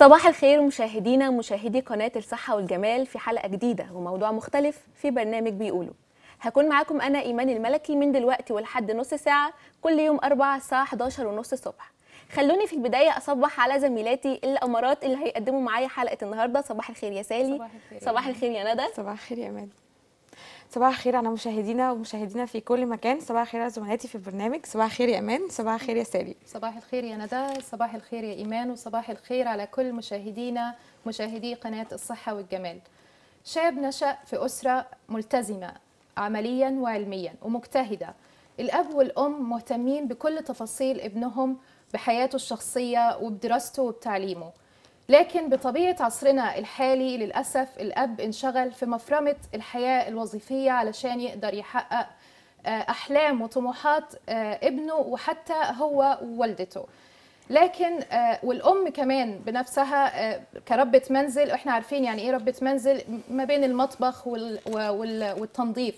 صباح الخير مشاهدينا مشاهدي قناة الصحة والجمال في حلقة جديدة وموضوع مختلف في برنامج بيقولوا هكون معاكم أنا إيمان الملكي من دلوقتي ولحد نص ساعة كل يوم أربعة الساعة 11 ونص الصبح خلوني في البداية أصبح على زميلاتي الأمارات اللي هيقدموا معايا حلقة النهاردة صباح الخير يا سالي صباح الخير, صباح الخير يا ندى صباح الخير يا مالي صباح الخير على مشاهدينا ومشاهدينا في كل مكان صباح الخير على زملائي في البرنامج صباح الخير يا امان صباح الخير يا سالي صباح الخير يا ندى صباح الخير يا ايمان وصباح الخير على كل مشاهدينا مشاهدي قناه الصحه والجمال شاب نشا في اسره ملتزمه عمليا وعلميا ومجتهده الاب والام مهتمين بكل تفاصيل ابنهم بحياته الشخصيه وبدراسته وبتعليمه لكن بطبيعه عصرنا الحالي للاسف الاب انشغل في مفرمه الحياه الوظيفيه علشان يقدر يحقق آه، احلام وطموحات آه، ابنه وحتى هو ووالدته لكن آه، والام كمان بنفسها كربة منزل احنا عارفين يعني ايه ربة منزل ما بين المطبخ والتنظيف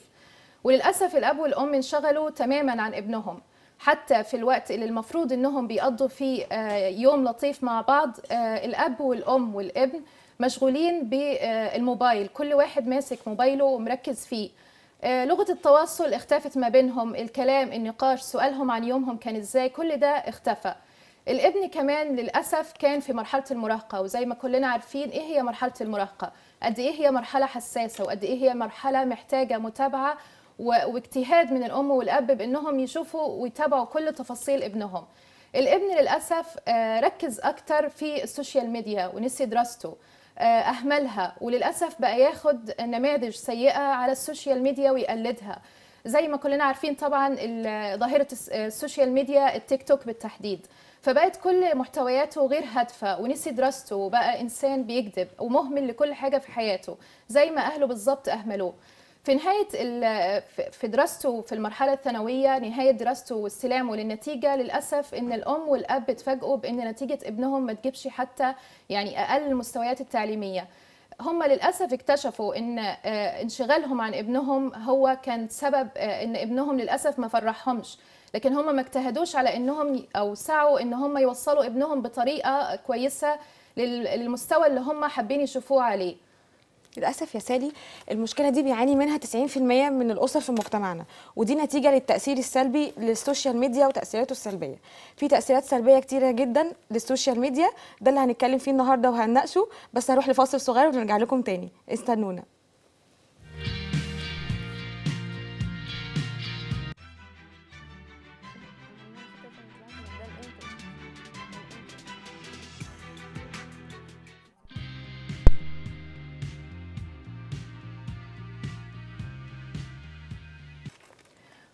وللاسف الاب والام انشغلوا تماما عن ابنهم حتى في الوقت اللي المفروض انهم بيقضوا فيه آه، يوم لطيف مع بعض آه، الاب والام والابن مشغولين بالموبايل كل واحد ماسك موبايله ومركز فيه آه، لغه التواصل اختفت ما بينهم الكلام النقاش سؤالهم عن يومهم كان ازاي كل ده اختفى الابن كمان للاسف كان في مرحله المراهقه وزي ما كلنا عارفين ايه هي مرحله المراهقه قد ايه هي مرحله حساسه وقد ايه هي مرحله محتاجه متابعه واجتهاد من الام والاب بانهم يشوفوا ويتابعوا كل تفاصيل ابنهم الابن للاسف آه، ركز اكتر في السوشيال ميديا ونسي دراسته آه، اهملها وللاسف بقى ياخد نماذج سيئه على السوشيال ميديا ويقلدها زي ما كلنا عارفين طبعا ظاهره السوشيال ميديا التيك توك بالتحديد فبقت كل محتوياته غير هادفه ونسي دراسته وبقى انسان بيكذب ومهمل لكل حاجه في حياته زي ما اهله بالظبط اهملوه في نهايه في دراسته في المرحله الثانويه نهايه دراسته واستلامه للنتيجه للاسف ان الام والاب اتفاجئوا بان نتيجه ابنهم ما تجيبش حتى يعني اقل المستويات التعليميه هم للاسف اكتشفوا ان آه، انشغالهم عن ابنهم هو كان سبب آه، ان ابنهم للاسف ما فرحهمش لكن هم ما اجتهدوش على انهم او سعوا ان هم يوصلوا ابنهم بطريقه كويسه للمستوى اللي هم حابين يشوفوه عليه للاسف يا سالي المشكله دي بيعاني منها 90% من الاسر في مجتمعنا ودي نتيجه للتاثير السلبي للسوشيال ميديا وتاثيراته السلبيه في تاثيرات سلبيه كتيره جدا للسوشيال ميديا ده اللي هنتكلم فيه النهارده وهنناقشه بس هروح لفاصل صغير ونرجع لكم تاني استنونا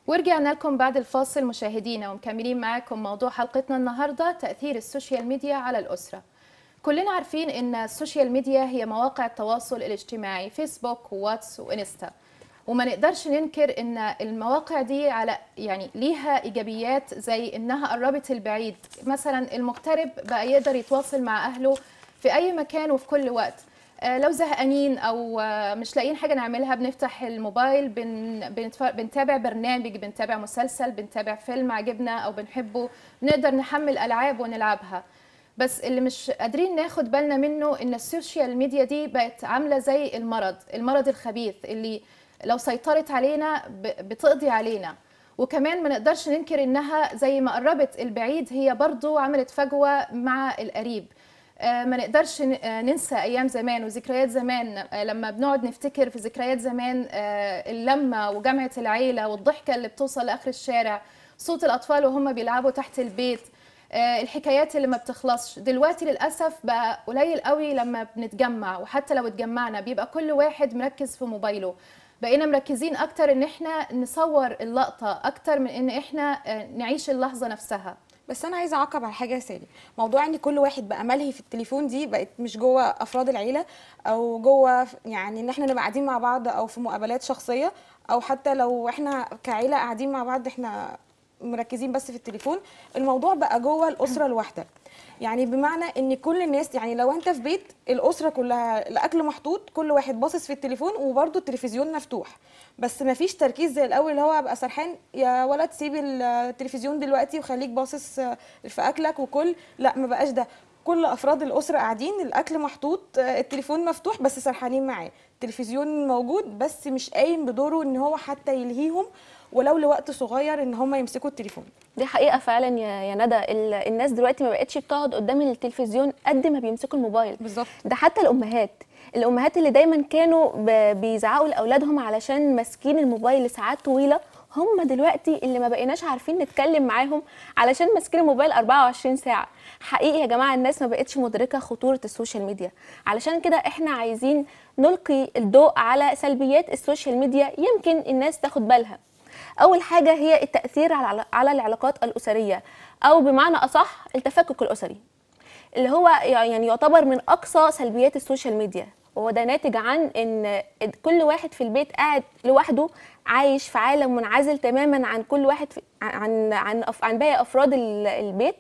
ورجعنا لكم بعد الفاصل مشاهدينا ومكملين معاكم موضوع حلقتنا النهارده تأثير السوشيال ميديا على الأسرة. كلنا عارفين ان السوشيال ميديا هي مواقع التواصل الاجتماعي فيسبوك وواتس وانستا وما نقدرش ننكر ان المواقع دي على يعني ليها ايجابيات زي انها قربت البعيد مثلا المغترب بقى يقدر يتواصل مع اهله في اي مكان وفي كل وقت آه، لو زهقانين او آه، مش لاقيين حاجه نعملها بنفتح الموبايل بن... بنتابع برنامج بنتابع مسلسل بنتابع فيلم عجبنا او بنحبه بنقدر نحمل العاب ونلعبها بس اللي مش قادرين ناخد بالنا منه ان السوشيال ميديا دي بقت عامله زي المرض المرض الخبيث اللي لو سيطرت علينا بتقضي علينا وكمان ما نقدرش ننكر انها زي ما قربت البعيد هي برضو عملت فجوه مع القريب آه، ما نقدرش آه، ننسى ايام زمان وذكريات زمان آه، لما بنقعد نفتكر في ذكريات زمان اللمه وجامعه العيله والضحكه اللي بتوصل لاخر الشارع صوت الاطفال وهم بيلعبوا تحت البيت الحكايات اللي ما بتخلصش دلوقتي للاسف بقى قليل قوي لما بنتجمع وحتى لو اتجمعنا بيبقى كل واحد مركز في موبايله بقينا مركزين اكتر ان احنا نصور اللقطه اكتر من ان احنا نعيش اللحظه نفسها بس انا عايزه اعقب على حاجه سالي موضوع ان كل واحد بقى ملهي في التليفون دي بقت مش جوه افراد العيله او جوه يعني ان احنا نبقى قاعدين مع بعض او في مقابلات شخصيه او حتى لو احنا كعيله قاعدين مع بعض احنا مركزين بس في التليفون الموضوع بقى جوه الاسره الواحده يعني بمعنى ان كل الناس يعني لو انت في بيت الاسره كلها الاكل محطوط كل واحد باصص في التليفون وبرده التلفزيون مفتوح بس ما فيش تركيز زي الاول اللي هو ابقى سرحان يا ولد سيب التلفزيون دلوقتي وخليك باصص في اكلك وكل لا ما بقاش ده كل افراد الاسره قاعدين الاكل محطوط التليفون مفتوح بس سرحانين معاه التلفزيون موجود بس مش قايم بدوره ان هو حتى يلهيهم ولو لوقت صغير ان هم يمسكوا التليفون دي حقيقه فعلا يا يا ندى الناس دلوقتي ما بقتش بتقعد قدام التلفزيون قد ما بيمسكوا الموبايل بالظبط ده حتى الامهات الامهات اللي دايما كانوا بيزعقوا لاولادهم علشان ماسكين الموبايل لساعات طويله هم دلوقتي اللي ما بقيناش عارفين نتكلم معاهم علشان ماسكين الموبايل 24 ساعه حقيقي يا جماعه الناس ما بقتش مدركه خطوره السوشيال ميديا علشان كده احنا عايزين نلقي الضوء على سلبيات السوشيال ميديا يمكن الناس تاخد بالها اول حاجه هي التاثير على العلاقات الاسريه او بمعنى اصح التفكك الاسري اللي هو يعني يعتبر من اقصى سلبيات السوشيال ميديا وهو ده ناتج عن ان كل واحد في البيت قاعد لوحده عايش في عالم منعزل تماما عن كل واحد عن عن عن باقي افراد البيت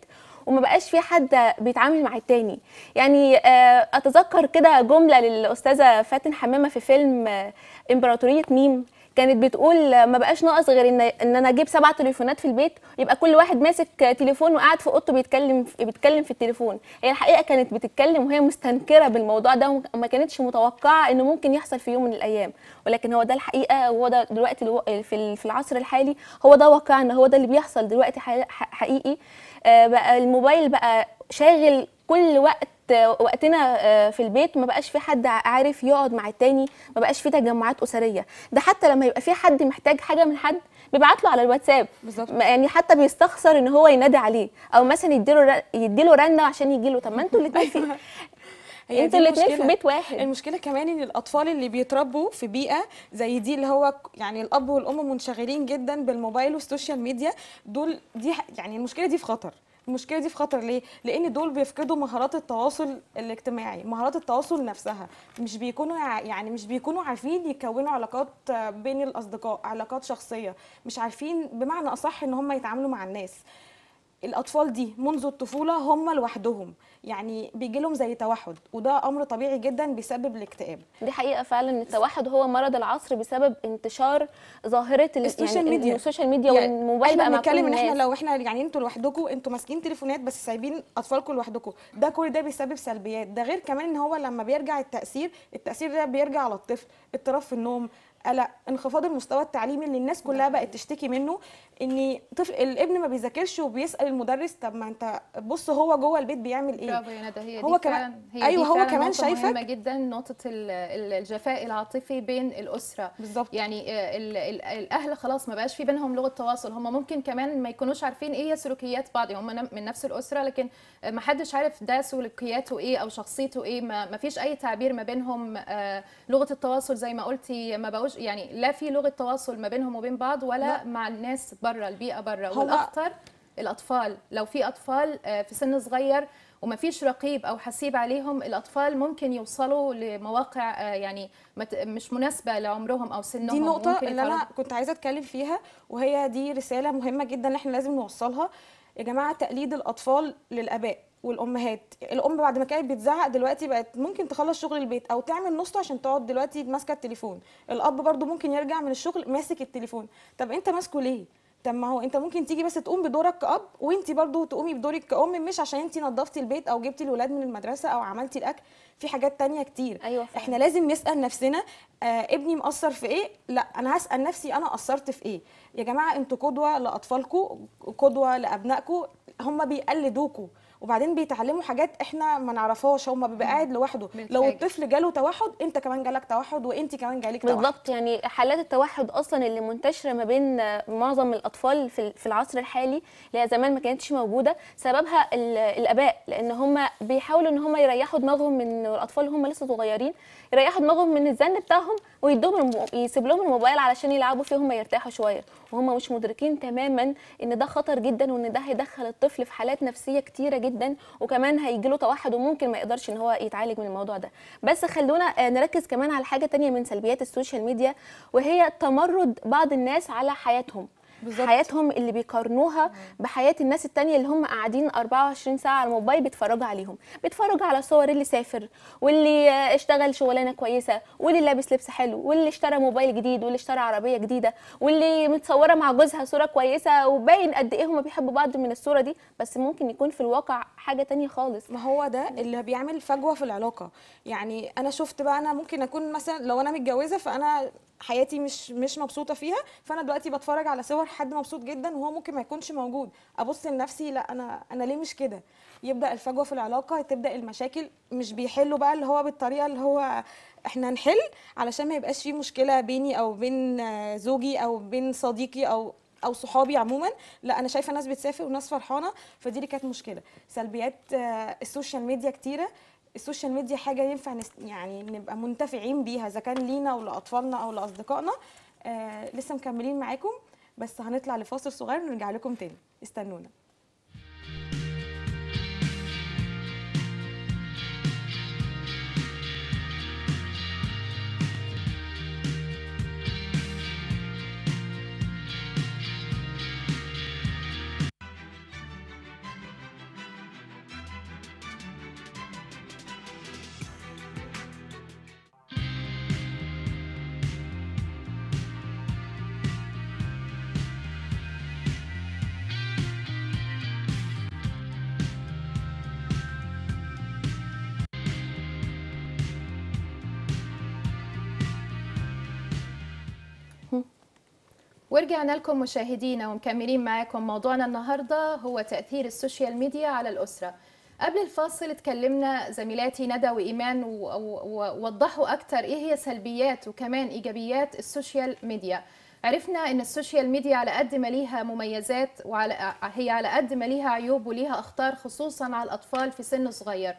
وما بقاش في حد بيتعامل مع التاني يعني آه، اتذكر كده جمله للاستاذه فاتن حمامه في فيلم آه، امبراطوريه ميم كانت بتقول ما بقاش ناقص غير ان ان انا اجيب سبع تليفونات في البيت يبقى كل واحد ماسك تليفون وقاعد في اوضته بيتكلم بيتكلم في التليفون هي الحقيقه كانت بتتكلم وهي مستنكره بالموضوع ده وما كانتش متوقعه انه ممكن يحصل في يوم من الايام ولكن هو ده الحقيقه وهو ده دلوقتي في في العصر الحالي هو ده واقعنا هو ده اللي بيحصل دلوقتي حقيقي آه، بقى الموبايل بقى شاغل كل وقت وقتنا آه، في البيت ما بقاش في حد عارف يقعد مع التاني ما بقاش في تجمعات اسريه ده حتى لما يبقى في حد محتاج حاجه من حد بيبعت له على الواتساب بالظبط يعني حتى بيستخسر ان هو ينادي عليه او مثلا يديله يديله رنه عشان يجي له طب ما انتوا الاثنين في أيوة. انتوا الاثنين في بيت واحد المشكله كمان ان الاطفال اللي بيتربوا في بيئه زي دي اللي هو يعني الاب والام منشغلين جدا بالموبايل والسوشيال ميديا دول دي يعني المشكله دي في خطر المشكله دي في خطر ليه لان دول بيفقدوا مهارات التواصل الاجتماعي مهارات التواصل نفسها مش بيكونوا يعني مش بيكونوا عارفين يكونوا علاقات بين الاصدقاء علاقات شخصيه مش عارفين بمعنى اصح ان هم يتعاملوا مع الناس الاطفال دي منذ الطفوله هم لوحدهم يعني بيجي لهم زي توحد وده امر طبيعي جدا بيسبب الاكتئاب دي حقيقه فعلا ان التوحد هو مرض العصر بسبب انتشار ظاهره السوشيال يعني ميديا السوشيال ميديا يعني والموبايل أيوة بقى بنتكلم ان احنا لو احنا يعني انتوا لوحدكم انتوا ماسكين تليفونات بس سايبين اطفالكم لوحدكم ده كل ده بيسبب سلبيات ده غير كمان ان هو لما بيرجع التاثير التاثير ده بيرجع على الطفل اضطراب في النوم قلق انخفاض المستوى التعليمي اللي الناس كلها بقت تشتكي منه ان طفل الابن ما بيذاكرش وبيسال المدرس طب ما انت بص هو جوه البيت بيعمل ايه برافو يا ندى هي هو كمان هي ايوه هو كمان شايفك مهمه جدا نقطه الجفاء العاطفي بين الاسره بالظبط يعني آه، ال ال الاهل خلاص ما بقاش في بينهم لغه تواصل هم ممكن كمان ما يكونوش عارفين ايه هي سلوكيات بعض يعني هم من نفس الاسره لكن ما حدش عارف ده سلوكياته ايه او شخصيته ايه ما فيش اي تعبير ما بينهم آه، لغه التواصل زي ما قلتي ما بقوش يعني لا في لغه تواصل ما بينهم وبين بعض ولا لا. مع الناس بره البيئه بره والاخطر الاطفال لو في اطفال آه، في سن صغير وما فيش رقيب او حسيب عليهم الاطفال ممكن يوصلوا لمواقع آه، يعني مش مناسبه لعمرهم او سنهم دي النقطه اللي انا كنت عايزه اتكلم فيها وهي دي رساله مهمه جدا احنا لازم نوصلها يا جماعه تقليد الاطفال للاباء والامهات الام بعد ما كانت بتزعق دلوقتي بقت ممكن تخلص شغل البيت او تعمل نصه عشان تقعد دلوقتي ماسكه التليفون الاب برضو ممكن يرجع من الشغل ماسك التليفون طب انت ماسكه ليه طب ما هو انت ممكن تيجي بس تقوم بدورك كاب وانت برضو تقومي بدورك كام مش عشان انت نظفتي البيت او جبتي الولاد من المدرسه او عملتي الاكل في حاجات تانية كتير أيوة فهم. احنا لازم نسال نفسنا آه ابني مقصر في ايه لا انا هسال نفسي انا قصرت في ايه يا جماعه انتوا قدوه لاطفالكم قدوه لابنائكم هم بيقلدوكوا وبعدين بيتعلموا حاجات احنا ما نعرفهاش هما بيبقى قاعد لوحده لو الطفل جاله توحد انت كمان جالك توحد وانت كمان جالك توحد بالظبط يعني حالات التوحد اصلا اللي منتشره ما بين معظم الاطفال في العصر الحالي اللي زمان ما كانتش موجوده سببها الاباء لان هما بيحاولوا ان هما يريحوا دماغهم من الاطفال هما لسه صغيرين يريحوا دماغهم من الزن بتاعهم ويدوهم يسيب لهم الموبايل علشان يلعبوا فيه هما يرتاحوا شويه وهما مش مدركين تماما ان ده خطر جدا وان ده هيدخل الطفل في حالات نفسيه كتيره جدا جدا وكمان هيجي له توحد وممكن ما يقدرش ان هو يتعالج من الموضوع ده بس خلونا آه، نركز كمان على حاجه تانية من سلبيات السوشيال ميديا وهي تمرد بعض الناس على حياتهم بالزبط. حياتهم اللي بيقارنوها بحياه الناس التانية اللي هم قاعدين 24 ساعه على الموبايل بيتفرجوا عليهم بيتفرجوا على صور اللي سافر واللي اشتغل شغلانه كويسه واللي لابس لبس حلو واللي اشترى موبايل جديد واللي اشترى عربيه جديده واللي متصوره مع جوزها صوره كويسه وباين قد ايه هم بيحبوا بعض من الصوره دي بس ممكن يكون في الواقع حاجه تانية خالص ما هو ده اللي بيعمل فجوه في العلاقه يعني انا شفت بقى انا ممكن اكون مثلا لو انا متجوزه فانا حياتي مش مش مبسوطه فيها فانا دلوقتي بتفرج على صور اول حد مبسوط جدا وهو ممكن ما يكونش موجود ابص لنفسي لا انا انا ليه مش كده يبدا الفجوه في العلاقه تبدا المشاكل مش بيحلوا بقى اللي هو بالطريقه اللي هو احنا نحل علشان ما يبقاش في مشكله بيني او بين زوجي او بين صديقي او او صحابي عموما لا انا شايفه ناس بتسافر وناس فرحانه فدي اللي كانت مشكله سلبيات آه، السوشيال ميديا كتيره السوشيال ميديا حاجه ينفع نس... يعني نبقى منتفعين بيها اذا كان لينا ولاطفالنا او لاصدقائنا آه لسه مكملين معاكم بس هنطلع لفاصل صغير ونرجع لكم تاني استنونا ورجعنا لكم مشاهدينا ومكملين معاكم موضوعنا النهارده هو تأثير السوشيال ميديا على الأسرة. قبل الفاصل اتكلمنا زميلاتي ندى وإيمان ووضحوا أكتر إيه هي سلبيات وكمان إيجابيات السوشيال ميديا. عرفنا ان السوشيال ميديا على قد ما ليها مميزات وعلى هي على قد ما ليها عيوب وليها اخطار خصوصا على الاطفال في سن صغير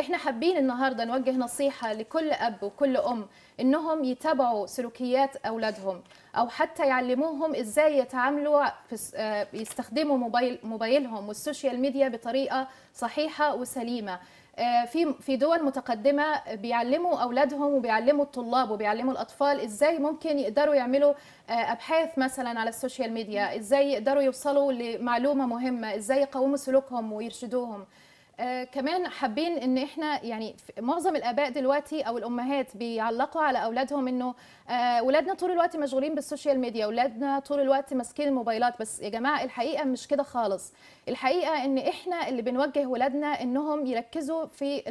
احنا حابين النهارده نوجه نصيحه لكل اب وكل ام انهم يتابعوا سلوكيات اولادهم او حتى يعلموهم ازاي يتعاملوا في آه، يستخدموا موبايل موبايلهم والسوشيال ميديا بطريقه صحيحه وسليمه آه، في في دول متقدمه بيعلموا اولادهم وبيعلموا الطلاب وبيعلموا الاطفال ازاي ممكن يقدروا يعملوا آه، ابحاث مثلا على السوشيال ميديا ازاي يقدروا يوصلوا لمعلومه مهمه ازاي يقوموا سلوكهم ويرشدوهم آه كمان حابين ان احنا يعني معظم الاباء دلوقتي او الامهات بيعلقوا على اولادهم انه آه، ولادنا طول الوقت مشغولين بالسوشيال ميديا ولادنا طول الوقت ماسكين الموبايلات بس يا جماعه الحقيقه مش كده خالص الحقيقه ان احنا اللي بنوجه ولادنا انهم يركزوا في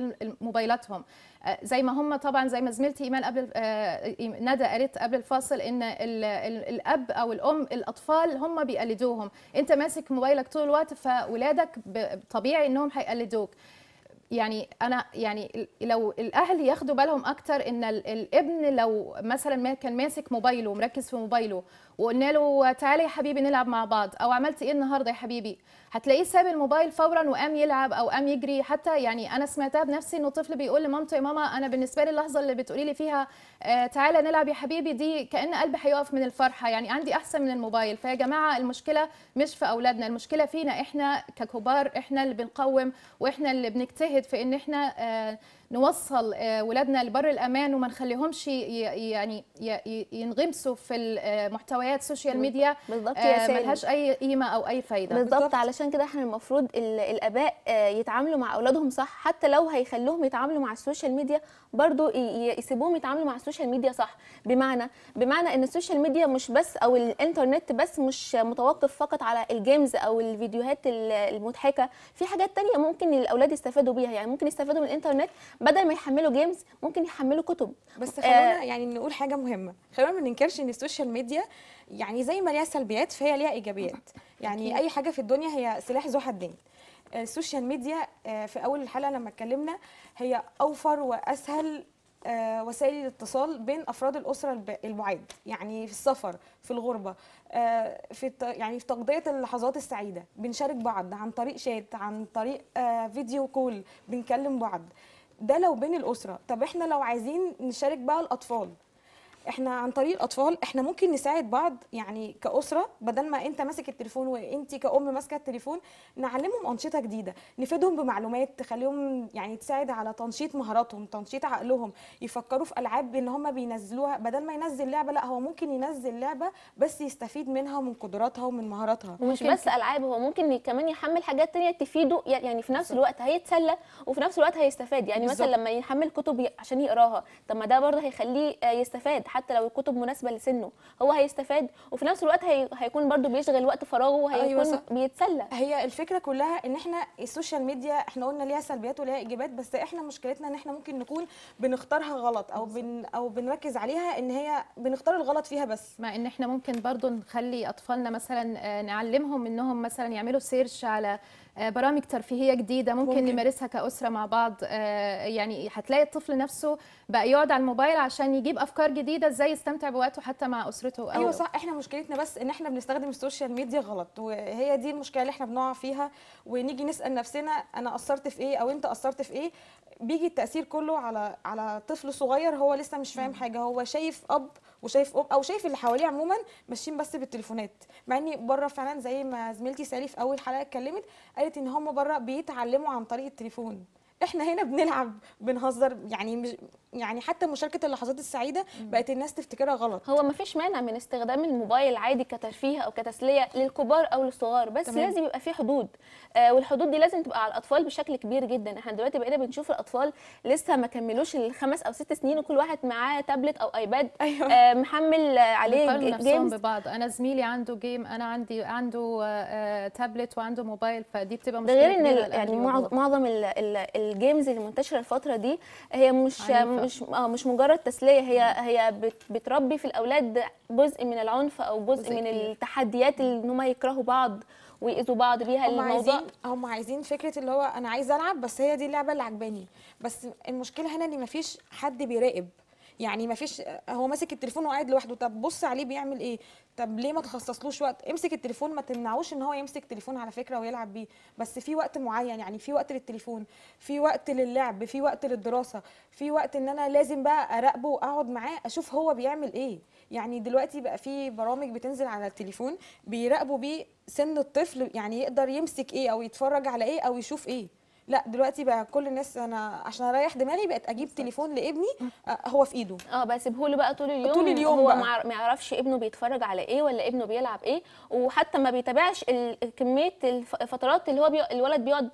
موبايلاتهم آه، زي ما هم طبعا زي ما زميلتي ايمان قبل آه، ندى قالت قبل الفاصل ان الاب او الام الاطفال هم بيقلدوهم انت ماسك موبايلك طول الوقت فولادك طبيعي انهم هيقلدوك يعني انا يعني لو الاهل ياخدوا بالهم اكتر ان الابن لو مثلا كان ماسك موبايله ومركز في موبايله وقلنا له تعالى يا حبيبي نلعب مع بعض او عملت ايه النهارده يا حبيبي هتلاقيه ساب الموبايل فورا وقام يلعب او قام يجري حتى يعني انا سمعتها بنفسي انه طفل بيقول لمامته يا ماما انا بالنسبه لي اللحظه اللي بتقولي لي فيها آه، تعالى نلعب يا حبيبي دي كان قلبي هيقف من الفرحه يعني عندي احسن من الموبايل فيا جماعه المشكله مش في اولادنا المشكله فينا احنا ككبار احنا اللي بنقوم واحنا اللي بنجتهد في ان احنا آه نوصل آه، ولادنا لبر الامان وما نخليهمش يعني ينغمسوا في آه، محتويات السوشيال ميديا بالظبط يا ملهاش اي قيمه او اي فايده بالظبط علشان كده احنا المفروض الاباء آه، يتعاملوا مع اولادهم صح حتى لو هيخلوهم يتعاملوا مع السوشيال ميديا برضو يسيبوهم يتعاملوا مع السوشيال ميديا صح بمعنى بمعنى ان السوشيال ميديا مش بس او الانترنت بس مش متوقف فقط على الجيمز او الفيديوهات المضحكه في حاجات تانية ممكن الاولاد يستفادوا بيها يعني ممكن يستفادوا من الانترنت بدل ما يحملوا جيمز ممكن يحملوا كتب بس آه، خلونا آه يعني نقول حاجه مهمه خلونا ما ننكرش ان السوشيال ميديا يعني زي ما ليها سلبيات فهي ليها ايجابيات يعني اي حاجه في الدنيا هي سلاح ذو حدين السوشيال ميديا آه، في اول الحلقه لما اتكلمنا هي اوفر واسهل آه، وسائل الاتصال بين افراد الاسره المعاد يعني في السفر في الغربه في يعني في تقضيه اللحظات السعيده بنشارك بعض عن طريق شات عن طريق فيديو كول بنكلم بعض ده لو بين الاسره طب احنا لو عايزين نشارك بقى الاطفال احنا عن طريق الاطفال احنا ممكن نساعد بعض يعني كاسره بدل ما انت ماسك التليفون وانت كام ماسكه التليفون نعلمهم انشطه جديده نفيدهم بمعلومات تخليهم يعني تساعد على تنشيط مهاراتهم تنشيط عقلهم يفكروا في العاب ان هم بينزلوها بدل ما ينزل لعبه لا هو ممكن ينزل لعبه بس يستفيد منها ومن قدراتها ومن مهاراتها ومش بس العاب هو ممكن كمان يحمل حاجات تانية تفيده يعني في نفس الوقت هيتسلى وفي نفس الوقت هيستفاد يعني بالزبط. مثلا لما يحمل كتب عشان يقراها طب ما ده برضه هيخليه يستفاد حتى لو الكتب مناسبه لسنه هو هيستفاد وفي نفس الوقت هي... هيكون برده بيشغل وقت فراغه وهيكون أيوة بيتسلى هي الفكره كلها ان احنا السوشيال ميديا احنا قلنا ليها سلبيات وليها ايجابيات بس احنا مشكلتنا ان احنا ممكن نكون بنختارها غلط او بن... او بنركز عليها ان هي بنختار الغلط فيها بس مع ان احنا ممكن برده نخلي اطفالنا مثلا آه، نعلمهم انهم مثلا يعملوا سيرش على آه، برامج ترفيهيه جديده ممكن, ممكن. نمارسها كاسره مع بعض آه، يعني هتلاقي الطفل نفسه بقى يقعد على الموبايل عشان يجيب افكار جديده كده ازاي يستمتع بوقته حتى مع اسرته أو ايوه صح احنا مشكلتنا بس ان احنا بنستخدم السوشيال ميديا غلط وهي دي المشكله اللي احنا بنقع فيها ونيجي نسال نفسنا انا قصرت في ايه او انت قصرت في ايه بيجي التاثير كله على على طفل صغير هو لسه مش فاهم حاجه هو شايف اب وشايف ام او شايف اللي حواليه عموما ماشيين بس بالتليفونات مع اني بره فعلا زي ما زميلتي سالي في اول حلقه اتكلمت قالت ان هم بره بيتعلموا عن طريق التليفون احنا هنا بنلعب بنهزر يعني مش يعني حتى مشاركه اللحظات السعيده بقت الناس تفتكرها غلط هو ما فيش مانع من استخدام الموبايل عادي كترفيه او كتسليه للكبار او للصغار بس تمام. لازم يبقى في حدود آه والحدود دي لازم تبقى على الاطفال بشكل كبير جدا احنا دلوقتي بقينا بنشوف الاطفال لسه ما كملوش الخمس او ست سنين وكل واحد معاه تابلت او ايباد أيوة. آه محمل عليه جيمز ببعض انا زميلي عنده جيم انا عندي عنده آه تابلت آه، وعنده موبايل فدي بتبقى مشكله غير ان يعني معظم الجيمز اللي منتشره الفتره دي هي مش مش اه مش مجرد تسليه هي هي بتربي في الاولاد جزء من العنف او جزء, من التحديات ان هم يكرهوا بعض ويأذوا بعض بيها هم الموضوع عايزين هم عايزين فكره اللي هو انا عايز العب بس هي دي اللعبه اللي عجباني بس المشكله هنا ان مفيش حد بيراقب يعني ما فيش هو ماسك التليفون وقاعد لوحده طب بص عليه بيعمل ايه طب ليه ما تخصصلوش وقت امسك التليفون ما تمنعوش ان هو يمسك تليفون على فكره ويلعب بيه بس في وقت معين يعني في وقت للتليفون في وقت للعب في وقت للدراسه في وقت ان انا لازم بقى اراقبه واقعد معاه اشوف هو بيعمل ايه يعني دلوقتي بقى في برامج بتنزل على التليفون بيراقبوا بيه سن الطفل يعني يقدر يمسك ايه او يتفرج على ايه او يشوف ايه لا دلوقتي بقى كل الناس انا عشان اريح دماغي بقت اجيب صح. تليفون لابني آه، هو في ايده اه بقى سيبه له بقى طول اليوم طول اليوم هو ما يعرفش ابنه بيتفرج على ايه ولا ابنه بيلعب ايه وحتى ما بيتابعش كميه الفترات اللي هو بي... الولد بيقعد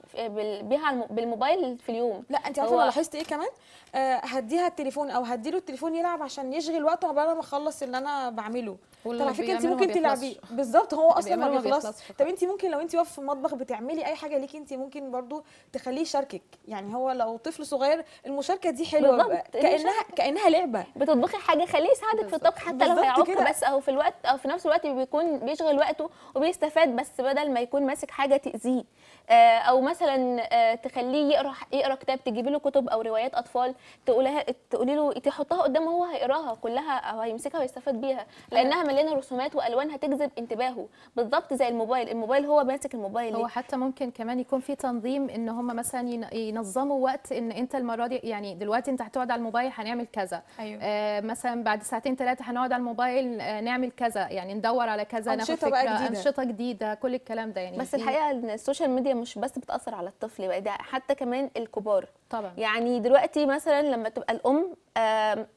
بيها بالموبايل في اليوم لا انت عارفه هو... لاحظت ايه كمان آه هديها التليفون او هديله التليفون يلعب عشان يشغل وقته عقبال ما اخلص اللي انا بعمله طب على فكره انت ممكن تلعبي بالظبط هو اصلا ما بيخلصش طب انت ممكن لو انت واقفه في المطبخ بتعملي اي حاجه ليكي انت ممكن برضو تخليه يشاركك يعني هو لو طفل صغير المشاركه دي حلوه كانها كانها لعبه بتطبخي حاجه خليه يساعدك في الطبخ حتى لو هيعك بس او في الوقت او في نفس الوقت بيكون بيشغل وقته وبيستفاد بس بدل ما يكون ماسك حاجه تاذيه آه، او مثلا آه، تخليه يقرا يقرا كتاب تجيبي له كتب او روايات اطفال تقولها تقولي له تحطها قدامه هو هيقراها كلها او هيمسكها ويستفاد بيها أيوة. لانها مليانه رسومات والوانها تجذب انتباهه بالظبط زي الموبايل الموبايل هو ماسك الموبايل هو حتى ممكن كمان يكون في تنظيم ان هم مثلا ينظموا وقت ان انت المره دي يعني دلوقتي انت هتقعد على الموبايل هنعمل كذا أيوة. آه مثلا بعد ساعتين ثلاثه هنقعد على الموبايل آه، نعمل كذا يعني ندور على كذا ناخد فكره جديدة. انشطه جديده كل الكلام ده يعني بس الحقيقه ان السوشيال ميديا مش بس بتاثر على الطفل بقى ده حتى كمان الكبار طبعا يعني دلوقتي مثلا لما تبقى الام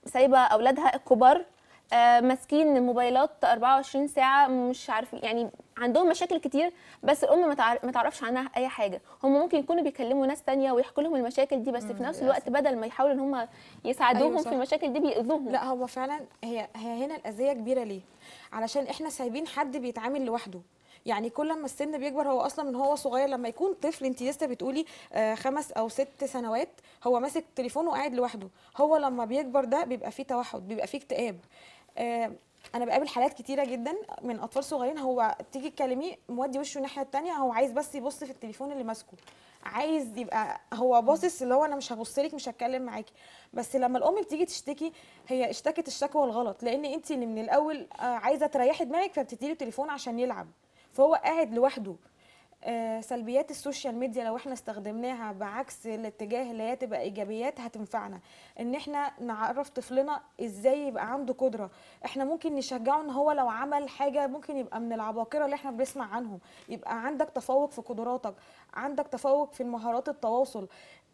سايبه اولادها الكبار آه، ماسكين موبايلات 24 ساعه مش عارفين يعني عندهم مشاكل كتير بس الام ما تعرفش عنها اي حاجه هم ممكن يكونوا بيكلموا ناس تانية ويحكوا لهم المشاكل دي بس في نفس الوقت بدل ما يحاولوا ان هم يساعدوهم أيوة في المشاكل دي بيأذوهم لا هو فعلا هي هي هنا الاذيه كبيره ليه علشان احنا سايبين حد بيتعامل لوحده يعني كل ما السن بيكبر هو اصلا من هو صغير لما يكون طفل انت لسه بتقولي آه، خمس او ست سنوات هو ماسك تليفونه وقاعد لوحده هو لما بيكبر ده بيبقى فيه توحد بيبقى فيه اكتئاب آه، انا بقابل حالات كتيره جدا من اطفال صغيرين هو تيجي تكلميه مودي وشه الناحيه التانية هو عايز بس يبص في التليفون اللي ماسكه عايز يبقى هو باصص اللي هو انا مش هبص لك مش هتكلم معاكي بس لما الام بتيجي تشتكي هي اشتكت الشكوى الغلط لان انت اللي من الاول آه، عايزه تريحي دماغك فبتديله تليفون عشان يلعب فهو قاعد لوحده آه، سلبيات السوشيال ميديا لو احنا استخدمناها بعكس الاتجاه اللي هي تبقى ايجابيات هتنفعنا ان احنا نعرف طفلنا ازاي يبقى عنده قدره احنا ممكن نشجعه ان هو لو عمل حاجه ممكن يبقى من العباقره اللي احنا بنسمع عنهم يبقى عندك تفوق في قدراتك عندك تفوق في مهارات التواصل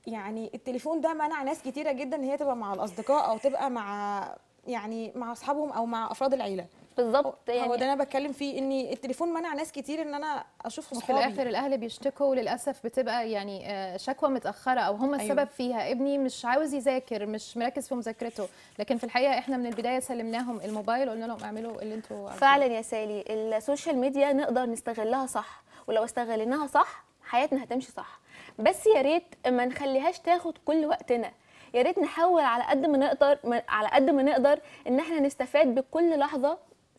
يعني التليفون ده منع ناس كتيره جدا ان هي تبقى مع الاصدقاء او تبقى مع يعني مع اصحابهم او مع افراد العيله بالظبط يعني هو ده انا بتكلم فيه ان التليفون منع ناس كتير ان انا اشوف صحابي وفي الاخر الاهل بيشتكوا للاسف بتبقى يعني آه، شكوى متاخره او هم أيوه. السبب أيوة. فيها ابني مش عاوز يذاكر مش مركز في مذاكرته لكن في الحقيقه احنا من البدايه سلمناهم الموبايل قلنا لهم اعملوا اللي انتوا فعلا يا سالي السوشيال ميديا نقدر نستغلها صح ولو استغلناها صح حياتنا هتمشي صح بس يا ريت ما نخليهاش تاخد كل وقتنا يا ريت نحاول على قد ما نقدر على قد ما نقدر ان احنا نستفاد بكل لحظه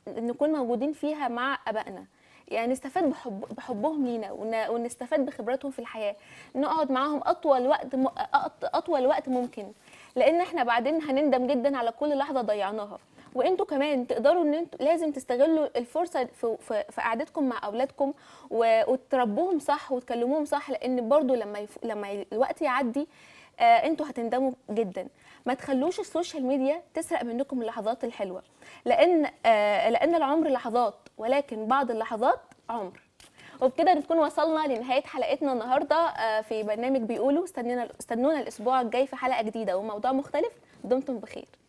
نكون موجودين فيها مع ابائنا يعني نستفاد بحب بحبهم لينا ونستفاد بخبراتهم في الحياه نقعد معاهم اطول وقت م... اطول وقت ممكن لان احنا بعدين هنندم جدا على كل لحظه ضيعناها وانتوا كمان تقدروا ان انتوا لازم تستغلوا الفرصه في, في, في قعدتكم مع اولادكم وتربوهم صح وتكلموهم صح لان برضو لما يف... لما الوقت يعدي آه انتوا هتندموا جدا ما تخلوش السوشيال ميديا تسرق منكم اللحظات الحلوه لان آه لان العمر لحظات ولكن بعض اللحظات عمر وبكده نكون وصلنا لنهايه حلقتنا النهارده آه، في برنامج بيقولوا استنونا الاسبوع الجاي في حلقه جديده وموضوع مختلف دمتم بخير